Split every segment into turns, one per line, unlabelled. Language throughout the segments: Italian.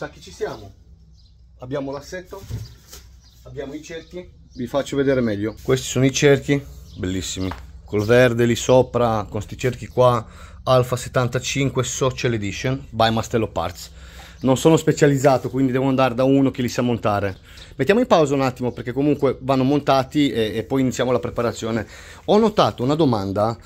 sa che ci siamo abbiamo l'assetto abbiamo i cerchi vi faccio vedere meglio questi sono i cerchi bellissimi col verde lì sopra con questi cerchi qua alfa 75 social edition by mastello parts non sono specializzato quindi devo andare da uno che li sa montare mettiamo in pausa un attimo perché comunque vanno montati e, e poi iniziamo la preparazione ho notato una domanda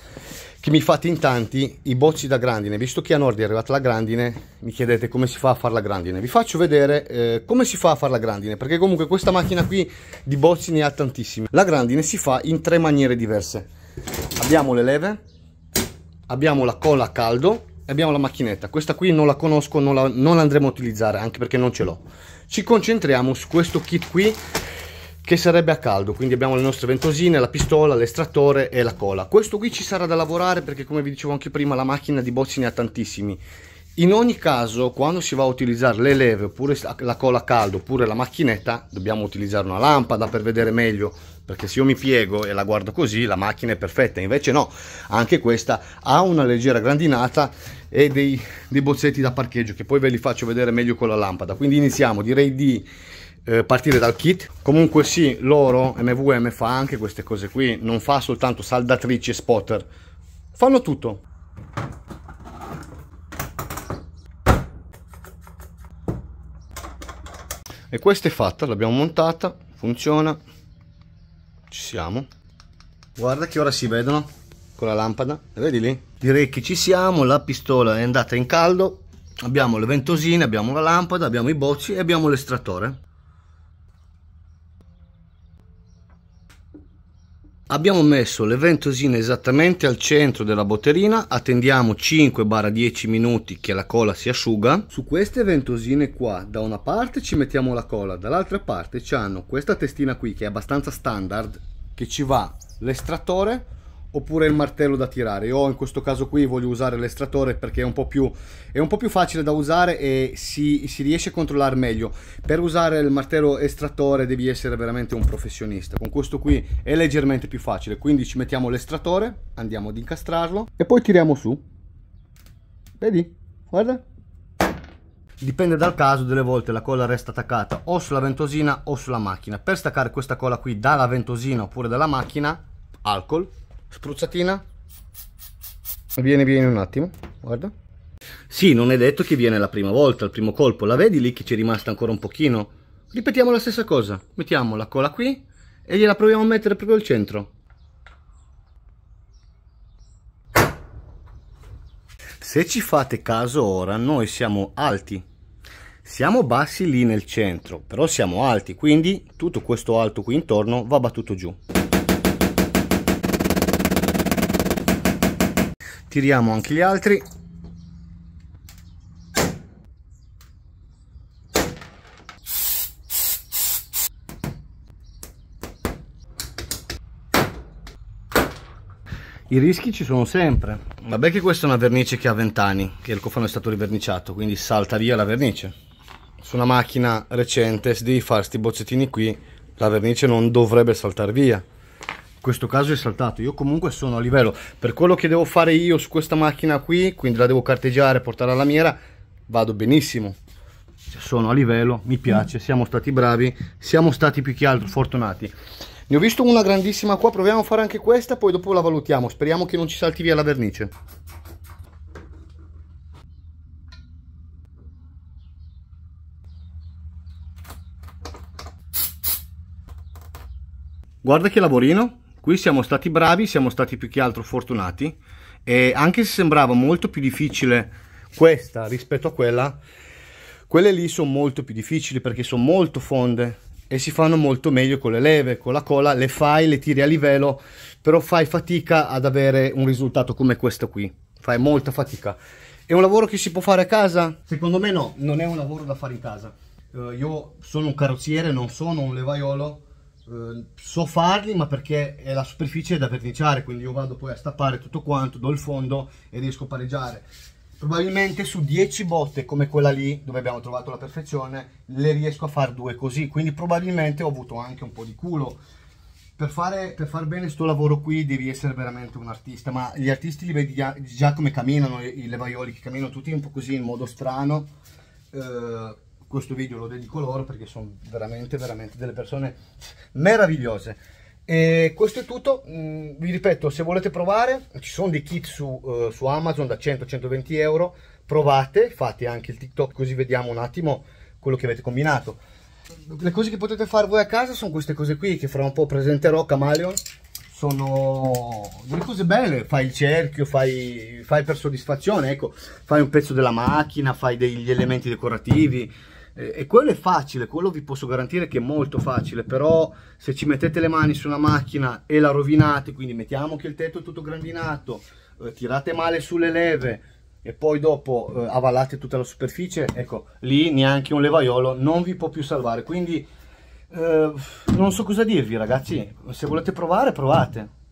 che mi fate in tanti i bocci da grandine visto che a nord è arrivata la grandine mi chiedete come si fa a fare la grandine vi faccio vedere eh, come si fa a fare la grandine perché comunque questa macchina qui di bocci ne ha tantissimi la grandine si fa in tre maniere diverse abbiamo le leve abbiamo la colla a caldo abbiamo la macchinetta questa qui non la conosco non la, non andremo a utilizzare anche perché non ce l'ho ci concentriamo su questo kit qui che sarebbe a caldo quindi abbiamo le nostre ventosine la pistola l'estrattore e la cola questo qui ci sarà da lavorare perché come vi dicevo anche prima la macchina di bozzi ne ha tantissimi in ogni caso quando si va a utilizzare le leve oppure la cola a caldo oppure la macchinetta dobbiamo utilizzare una lampada per vedere meglio perché se io mi piego e la guardo così la macchina è perfetta, invece no, anche questa ha una leggera grandinata e dei, dei bozzetti da parcheggio che poi ve li faccio vedere meglio con la lampada, quindi iniziamo, direi di eh, partire dal kit, comunque sì, loro MVM fa anche queste cose qui, non fa soltanto saldatrici e spotter, fanno tutto. E questa è fatta, l'abbiamo montata, funziona, ci siamo. Guarda che ora si vedono con la lampada. vedi lì? Direi che ci siamo, la pistola è andata in caldo. Abbiamo le ventosine, abbiamo la lampada, abbiamo i bocci e abbiamo l'estrattore. Abbiamo messo le ventosine esattamente al centro della botterina, attendiamo 5-10 minuti che la cola si asciuga. Su queste ventosine qua, da una parte ci mettiamo la cola, dall'altra parte ci hanno questa testina qui che è abbastanza standard, che ci va l'estrattore oppure il martello da tirare. Io in questo caso qui voglio usare l'estratore perché è un po' più, un po più facile da usare e si, si, riesce a controllare meglio. Per usare il martello estrattore devi essere veramente un professionista. Con questo qui è leggermente più facile, quindi ci mettiamo l'estratore, andiamo ad incastrarlo e poi tiriamo su. Vedi? Guarda. Dipende dal caso, delle volte la colla resta attaccata o sulla ventosina o sulla macchina. Per staccare questa colla qui dalla ventosina oppure dalla macchina, alcol, spruzzatina viene via un attimo guarda sì non è detto che viene la prima volta il primo colpo la vedi lì che ci è rimasta ancora un pochino ripetiamo la stessa cosa mettiamo la cola qui e gliela proviamo a mettere proprio al centro se ci fate caso ora noi siamo alti siamo bassi lì nel centro però siamo alti quindi tutto questo alto qui intorno va battuto giù tiriamo anche gli altri i rischi ci sono sempre vabbè che questa è una vernice che ha 20 anni che il cofano è stato riverniciato quindi salta via la vernice su una macchina recente se devi fare questi bozzettini qui la vernice non dovrebbe saltare via questo caso è saltato io comunque sono a livello per quello che devo fare io su questa macchina qui quindi la devo carteggiare portare alla lamiera vado benissimo cioè, sono a livello mi piace siamo stati bravi siamo stati più che altro fortunati ne ho visto una grandissima qua proviamo a fare anche questa poi dopo la valutiamo speriamo che non ci salti via la vernice Guarda che lavorino! Qui siamo stati bravi, siamo stati più che altro fortunati e anche se sembrava molto più difficile questa rispetto a quella, quelle lì sono molto più difficili perché sono molto fonde e si fanno molto meglio con le leve, con la cola, le fai, le tiri a livello, però fai fatica ad avere un risultato come questo qui, fai molta fatica. È un lavoro che si può fare a casa? Secondo me no, non è un lavoro da fare in casa. Uh, io sono un carrozziere, non sono un levaiolo, eh, so farli ma perché è la superficie da verniciare quindi io vado poi a stappare tutto quanto do il fondo e riesco a pareggiare probabilmente su 10 botte come quella lì dove abbiamo trovato la perfezione le riesco a fare due così quindi probabilmente ho avuto anche un po' di culo per fare, per far bene sto lavoro qui devi essere veramente un artista ma gli artisti li vedi già, come camminano i, i levaioli che camminano tutti un po' così in modo strano eh, questo video lo dedico loro perché sono veramente, veramente delle persone meravigliose. E questo è tutto, mm, vi ripeto, se volete provare, ci sono dei kit su, uh, su Amazon da 100-120 euro, provate, fate anche il TikTok così vediamo un attimo quello che avete combinato. Le cose che potete fare voi a casa sono queste cose qui che fra un po' presenterò, Camaleon, sono delle cose belle, fai il cerchio, fai, fai per soddisfazione, ecco, fai un pezzo della macchina, fai degli elementi decorativi, e quello è facile, quello vi posso garantire che è molto facile, però se ci mettete le mani su una macchina e la rovinate, quindi mettiamo che il tetto è tutto grandinato, eh, tirate male sulle leve e poi dopo eh, avallate tutta la superficie, ecco, lì neanche un levaiolo non vi può più salvare, quindi eh, non so cosa dirvi ragazzi, se volete provare provate.